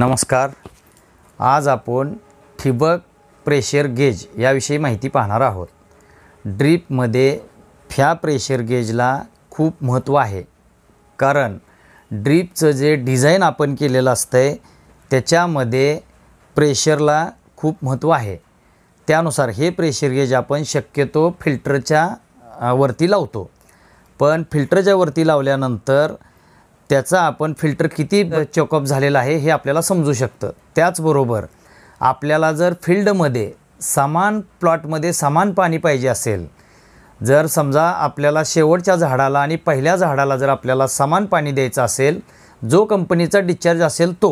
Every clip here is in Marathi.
नमस्कार आज आपण ठिबक प्रेशर गेज याविषयी माहिती पाहणार आहोत ड्रीपमध्ये फ्या प्रेशर गेजला खूप महत्त्व आहे कारण ड्रीपचं जे डिझाईन आपण केलेलं आहे त्याच्यामध्ये प्रेशरला खूप महत्त्व आहे त्यानुसार हे प्रेशर गेज आपण शक्यतो फिल्टरच्या वरती लावतो पण फिल्टरच्या वरती लावल्यानंतर त्याचा आपण फिल्टर किती चेकअप झालेला आहे हे आपल्याला समजू शकतं त्याचबरोबर आपल्याला जर फिल्डमध्ये समान प्लॉटमध्ये समान पाणी पाहिजे असेल जर समजा आपल्याला शेवटच्या झाडाला आणि पहिल्या झाडाला जर आपल्याला समान पाणी द्यायचं असेल जो कंपनीचा डिस्चार्ज असेल तो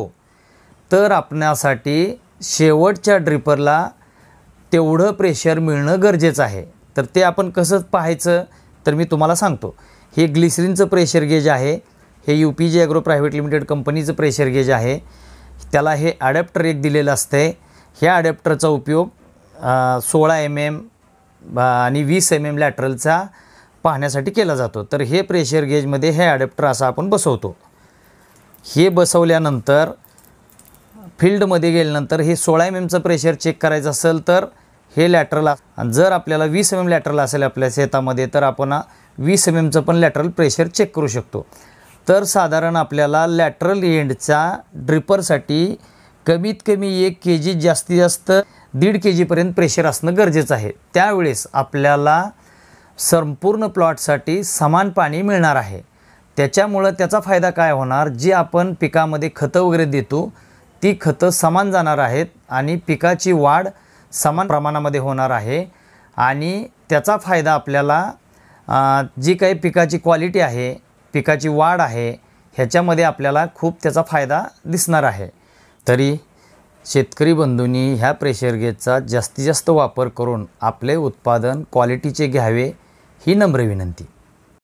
तर आपल्यासाठी शेवटच्या ड्रिपरला तेवढं प्रेशर मिळणं गरजेचं आहे तर ते आपण कसं पाहायचं तर मी तुम्हाला सांगतो हे ग्लिसरीनचं प्रेशर गेज आहे हे U P J agro private limited कंपनीचं प्रेशर गेज आहे त्याला हे ॲडॅप्टर एक दिलेलं असतं ह्या ॲडॅप्टरचा उपयोग सोळा एम एम आणि वीस एम एम लॅटरलचा पाहण्यासाठी केला जातो तर हे प्रेशर गेजमध्ये हे ॲडॅप्टर असा आपण बसवतो हे बसवल्यानंतर फील्डमध्ये गेल्यानंतर हे सोळा एम एमचं प्रेशर चेक करायचं असेल तर हे लॅटरल जर आपल्याला वीस एम एम लॅटरल असेल आपल्या शेतामध्ये तर आपण वीस एम एमचं पण लॅटरल प्रेशर चेक करू शकतो तर साधारण आपल्याला लॅटरल एंडचा ड्रिपरसाठी कमीत कमी एक के जी जास्तीत जास्त दीड के जीपर्यंत प्रेशर असणं गरजेचं आहे त्यावेळेस आपल्याला संपूर्ण प्लॉटसाठी समान पाणी मिळणार आहे त्याच्यामुळं त्याचा फायदा काय होणार जी आपण पिकामध्ये खतं वगैरे देतो ती खतं समान जाणार आहेत आणि पिकाची वाढ समान प्रमाणामध्ये होणार आहे आणि त्याचा फायदा आपल्याला जी काही पिकाची क्वालिटी आहे पिकाची वाढ आहे ह्याच्यामध्ये आपल्याला खूप त्याचा फायदा दिसणार आहे तरी शेतकरी बंधूंनी ह्या प्रेशर गेजचा जास्तीत जास्त वापर करून आपले उत्पादन क्वालिटीचे घ्यावे ही नम्र विनंती